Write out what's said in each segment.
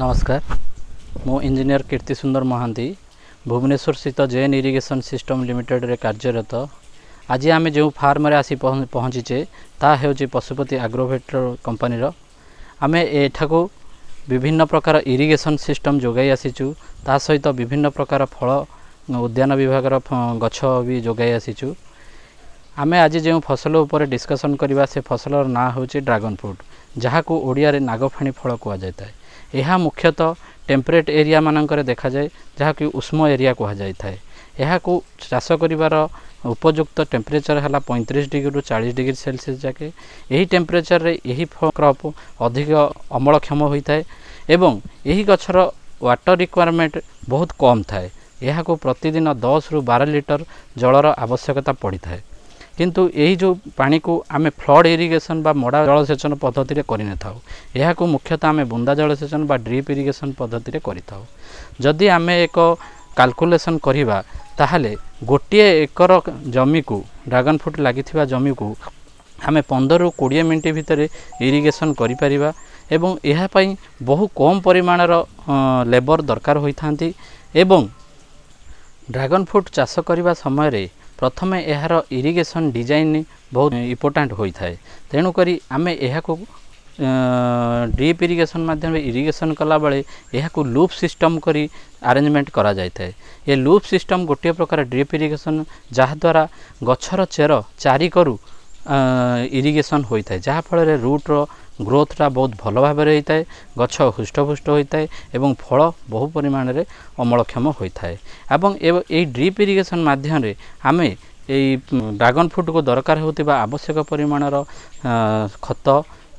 ନମସ୍କାର ମୁଁ ଇଞ୍ଜିନିୟର କୀର୍ତ୍ତି ସୁନ୍ଦର ମହାନ୍ତି ଭୁବନେଶ୍ୱର ସ୍ଥିତ ଜେନ୍ ଇରିଗେସନ୍ ସିଷ୍ଟମ୍ ଲିମିଟେଡ଼୍ରେ କାର୍ଯ୍ୟରତ ଆଜି ଆମେ ଯେଉଁ ଫାର୍ମରେ ଆସି ପହଞ୍ଚିଛେ ତାହା ହେଉଛି ପଶୁପତି ଆଗ୍ରୋଭେଟର କମ୍ପାନୀର ଆମେ ଏଠାକୁ ବିଭିନ୍ନ ପ୍ରକାର ଇରିଗେସନ୍ ସିଷ୍ଟମ୍ ଯୋଗାଇ ଆସିଛୁ ତା ସହିତ ବିଭିନ୍ନ ପ୍ରକାର ଫଳ ଉଦ୍ୟାନ ବିଭାଗର ଗଛ ବି ଯୋଗାଇ ଆସିଛୁ ଆମେ ଆଜି ଯେଉଁ ଫସଲ ଉପରେ ଡିସ୍କସନ୍ କରିବା ସେ ଫସଲର ନାଁ ହେଉଛି ଡ୍ରାଗନ୍ ଫ୍ରୁଟ୍ ଯାହାକୁ ଓଡ଼ିଆରେ ନାଗଫାଣି ଫଳ କୁହାଯାଇଥାଏ ଏହା ମୁଖ୍ୟତଃ ଟେମ୍ପରେଟ୍ ଏରିଆମାନଙ୍କରେ ଦେଖାଯାଏ ଯାହାକି ଉଷ୍ମ ଏରିଆ କୁହାଯାଇଥାଏ ଏହାକୁ ଚାଷ କରିବାର ଉପଯୁକ୍ତ ଟେମ୍ପରେଚର୍ ହେଲା ପଇଁତିରିଶ ଡିଗ୍ରୀରୁ ଚାଳିଶ ଡିଗ୍ରୀ ସେଲସିୟସ୍ ଯାକେ ଏହି ଟେମ୍ପରେଚର୍ରେ ଏହି କ୍ରପ୍ ଅଧିକ ଅମଳକ୍ଷମ ହୋଇଥାଏ ଏବଂ ଏହି ଗଛର ୱାଟର୍ ରିକ୍ୱାରମେଣ୍ଟ ବହୁତ କମ୍ ଥାଏ ଏହାକୁ ପ୍ରତିଦିନ ଦଶରୁ ବାର ଲିଟର ଜଳର ଆବଶ୍ୟକତା ପଡ଼ିଥାଏ କିନ୍ତୁ ଏହି ଯେଉଁ ପାଣିକୁ ଆମେ ଫ୍ଲଡ଼୍ ଇରିଗେସନ୍ ବା ମଡ଼ା ଜଳସେଚନ ପଦ୍ଧତିରେ କରିନଥାଉ ଏହାକୁ ମୁଖ୍ୟତଃ ଆମେ ବୁନ୍ଦା ଜଳସେଚନ ବା ଡ୍ରିପ୍ ଇରିଗେସନ୍ ପଦ୍ଧତିରେ କରିଥାଉ ଯଦି ଆମେ ଏକ କାଲକୁଲେସନ୍ କରିବା ତାହେଲେ ଗୋଟିଏ ଏକର ଜମିକୁ ଡ୍ରାଗନ୍ ଫ୍ରୁଟ୍ ଲାଗିଥିବା ଜମିକୁ ଆମେ ପନ୍ଦରରୁ କୋଡ଼ିଏ ମିନିଟ୍ ଭିତରେ ଇରିଗେସନ୍ କରିପାରିବା ଏବଂ ଏହା ପାଇଁ ବହୁ କମ୍ ପରିମାଣର ଲେବର୍ ଦରକାର ହୋଇଥାନ୍ତି ଏବଂ ଡ୍ରାଗନ୍ ଫ୍ରୁଟ୍ ଚାଷ କରିବା ସମୟରେ ପ୍ରଥମେ ଏହାର ଇରିଗେସନ୍ ଡିଜାଇନ୍ ବହୁତ ଇମ୍ପୋର୍ଟାଣ୍ଟ ହୋଇଥାଏ ତେଣୁକରି ଆମେ ଏହାକୁ ଡ୍ରିପ୍ ଇରିଗେସନ୍ ମାଧ୍ୟମରେ ଇରିଗେସନ୍ କଲାବେଳେ ଏହାକୁ ଲୁପ୍ ସିଷ୍ଟମ୍ କରି ଆରେଞ୍ଜମେଣ୍ଟ କରାଯାଇଥାଏ ଏ ଲୁପ୍ ସିଷ୍ଟମ୍ ଗୋଟିଏ ପ୍ରକାର ଡ୍ରିପ୍ ଇରିଗେସନ୍ ଯାହାଦ୍ୱାରା ଗଛର ଚେର ଚାରିକରୁ ଇରିଗେସନ୍ ହୋଇଥାଏ ଯାହାଫଳରେ ରୁଟ୍ର ଗ୍ରୋଥ୍ଟା ବହୁତ ଭଲ ଭାବରେ ହୋଇଥାଏ ଗଛ ହୃଷ୍ଟପୁଷ୍ଟ ହୋଇଥାଏ ଏବଂ ଫଳ ବହୁ ପରିମାଣରେ ଅମଳକ୍ଷମ ହୋଇଥାଏ ଏବଂ ଏହି ଡ୍ରିପ୍ ଇରିଗେସନ୍ ମାଧ୍ୟମରେ ଆମେ এই ড্রাগন ফ্রুটকু দরকার হওয়া আবশ্যক পরিমাণর খত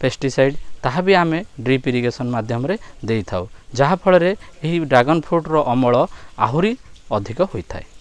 পেস্টিসাইড তাহা বি আমি ড্রিপ ইরিগেসন মাধ্যমে দিয়ে থাও যাফলের এই ড্রাগন ফ্রুটর অমল আহরি অধিক হয়ে থাকে